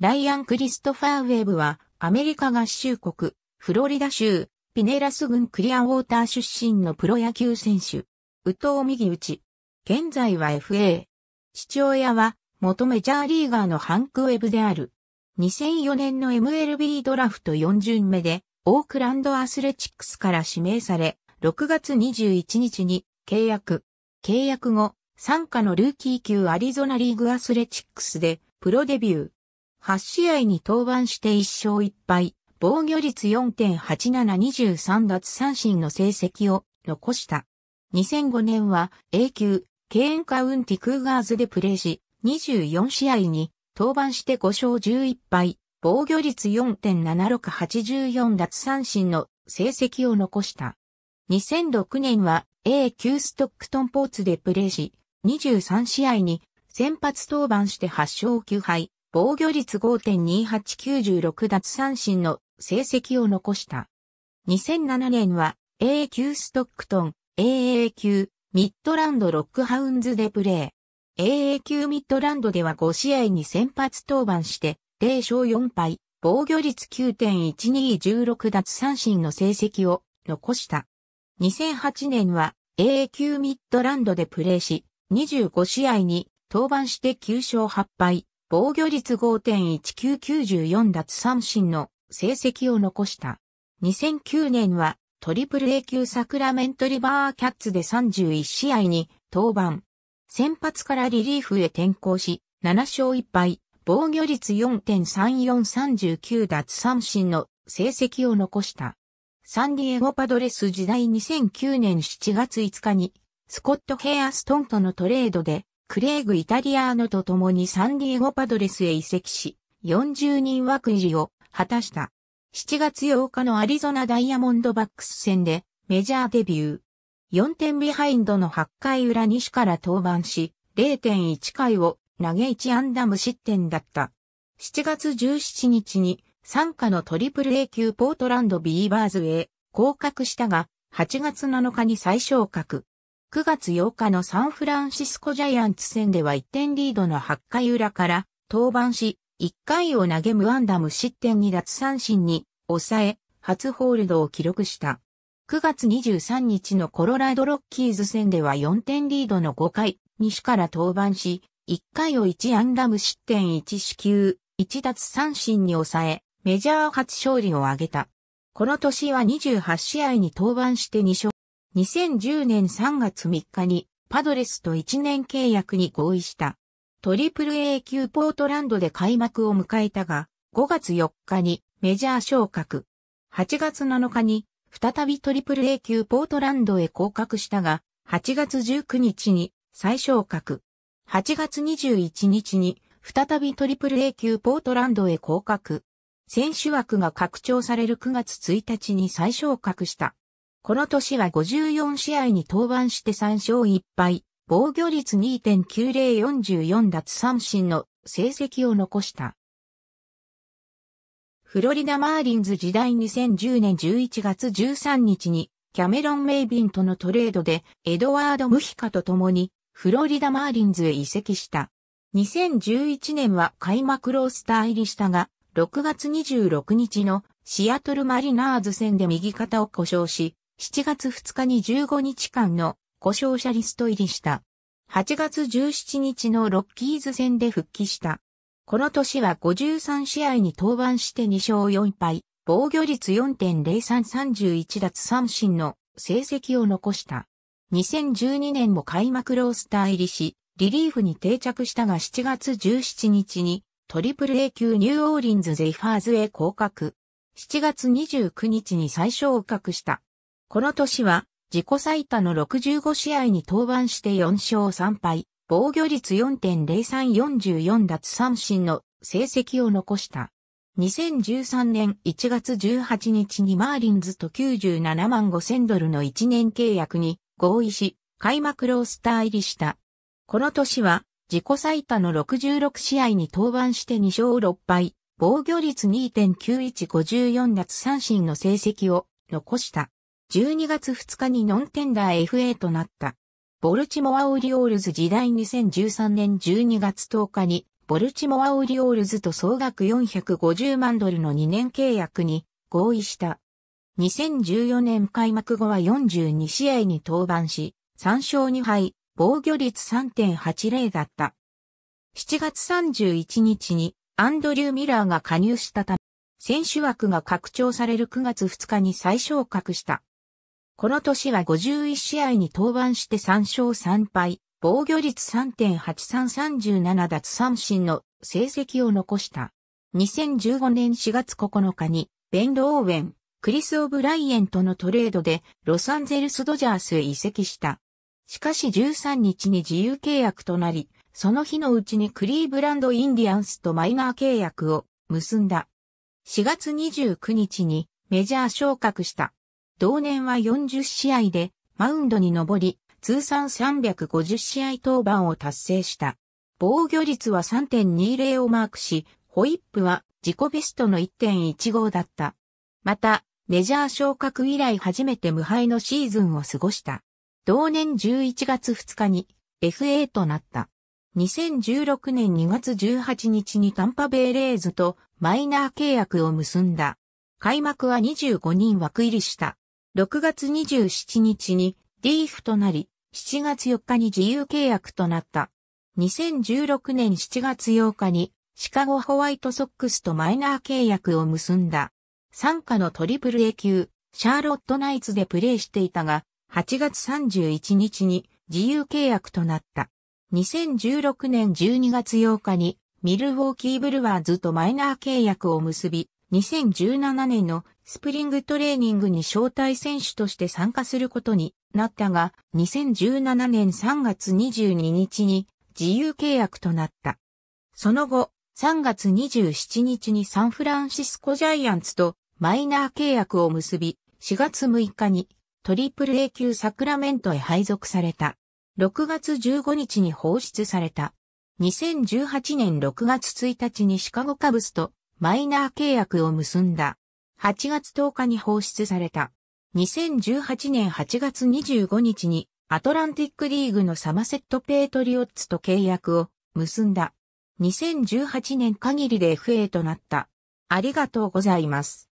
ライアン・クリストファー・ウェーブは、アメリカ合衆国、フロリダ州、ピネラス郡クリアウォーター出身のプロ野球選手。宇藤右打現在は FA。父親は、元メジャーリーガーのハンク・ウェブである。2004年の MLB ドラフト4巡目で、オークランドアスレチックスから指名され、6月21日に契約。契約後、参加のルーキー級アリゾナリーグアスレチックスで、プロデビュー。8試合に登板して1勝1敗、防御率4.8723奪三振の成績を残した。2005年は A 級、ケーンカウンティクーガーズでプレーし、24試合に登板して5勝11敗、防御率4.7684奪三振の成績を残した。2006年は A 級ストックトンポーツでプレーし、23試合に先発登板して8勝9敗、防御率5.2896奪三振の成績を残した。2007年は AA 級ストックトン、AA 級ミッドランドロックハウンズでプレー。AA 級ミッドランドでは5試合に先発登板して、0勝4敗、防御率9.1216奪三振の成績を残した。2008年は AA 級ミッドランドでプレーし、25試合に登板して9勝8敗、防御率5.1994奪三振の成績を残した。2009年はトリプル A 級サクラメントリバーキャッツで31試合に登板。先発からリリーフへ転向し、7勝1敗、防御率4.3439奪三振の成績を残した。サンディエゴパドレス時代2009年7月5日に、スコット・ヘアストンとのトレードで、クレイグ・イタリアーノと共にサンディエゴパドレスへ移籍し、40人枠入りを果たした。7月8日のアリゾナダイヤモンドバックス戦でメジャーデビュー。4点ビハインドの8回裏西から登板し、0.1回を投げ1ンダム失点だった。7月17日に参加のトリプル A 級ポートランドビーバーズへ降格したが、8月7日に再昇格。9月8日のサンフランシスコジャイアンツ戦では1点リードの8回裏から登板し、1回を投げ無安打無失点に奪三振に抑え、初ホールドを記録した。9月23日のコロラドロッキーズ戦では4点リードの5回、西から登板し、1回を1安打無失点1四球、1奪三振に抑え、メジャー初勝利を挙げた。この年は28試合に登板して2勝。2010年3月3日にパドレスと1年契約に合意した。トリプル A 級ポートランドで開幕を迎えたが、5月4日にメジャー昇格。8月7日に再びトリプル A 級ポートランドへ降格したが、8月19日に再昇格。8月21日に再びトリプル A 級ポートランドへ降格。選手枠が拡張される9月1日に再昇格した。この年は54試合に登板して3勝1敗、防御率2.9044奪三振の成績を残した。フロリダ・マーリンズ時代2010年11月13日にキャメロン・メイビンとのトレードでエドワード・ムヒカと共にフロリダ・マーリンズへ移籍した。2011年は開幕ロースター入りしたが、6月26日のシアトルマリナーズ戦で右肩を故障し、7月2日に15日間の故障者リスト入りした。8月17日のロッキーズ戦で復帰した。この年は53試合に登板して2勝4敗、防御率4.0331奪三振の成績を残した。2012年も開幕ロースター入りし、リリーフに定着したが7月17日にトリプル A 級ニューオーリンズゼイファーズへ降格。7月29日に再昇格した。この年は、自己最多の65試合に登板して4勝3敗、防御率4.0344奪三振の成績を残した。2013年1月18日にマーリンズと97万5千ドルの1年契約に合意し、開幕ロースター入りした。この年は、自己最多の66試合に登板して2勝6敗、防御率2.9154奪三振の成績を残した。12月2日にノンテンダー FA となった。ボルチモア・オリオールズ時代2013年12月10日に、ボルチモア・オリオールズと総額450万ドルの2年契約に合意した。2014年開幕後は42試合に登板し、3勝2敗、防御率3.80だった。7月31日にアンドリュー・ミラーが加入したため、選手枠が拡張される9月2日に再昇格した。この年は51試合に登板して3勝3敗、防御率3.8337奪三振の成績を残した。2015年4月9日に、ベンド・オーウェン、クリス・オブライエンとのトレードで、ロサンゼルス・ドジャースへ移籍した。しかし13日に自由契約となり、その日のうちにクリーブランド・インディアンスとマイナー契約を結んだ。4月29日にメジャー昇格した。同年は40試合でマウンドに上り、通算350試合登板を達成した。防御率は3.20をマークし、ホイップは自己ベストの1.15だった。また、メジャー昇格以来初めて無敗のシーズンを過ごした。同年11月2日に FA となった。2016年2月18日にタンパベイレーズとマイナー契約を結んだ。開幕は25人枠入りした。6月27日にィーフとなり、7月4日に自由契約となった。2016年7月8日にシカゴホワイトソックスとマイナー契約を結んだ。参加のトリプル A 級、シャーロットナイツでプレーしていたが、8月31日に自由契約となった。2016年12月8日にミルウォーキーブルワーズとマイナー契約を結び、2017年のスプリングトレーニングに招待選手として参加することになったが、2017年3月22日に自由契約となった。その後、3月27日にサンフランシスコジャイアンツとマイナー契約を結び、4月6日にトリプル A 級サクラメントへ配属された。6月15日に放出された。2018年6月1日にシカゴカブスとマイナー契約を結んだ。8月10日に放出された。2018年8月25日にアトランティックリーグのサマセット・ペートリオッツと契約を結んだ。2018年限りで FA となった。ありがとうございます。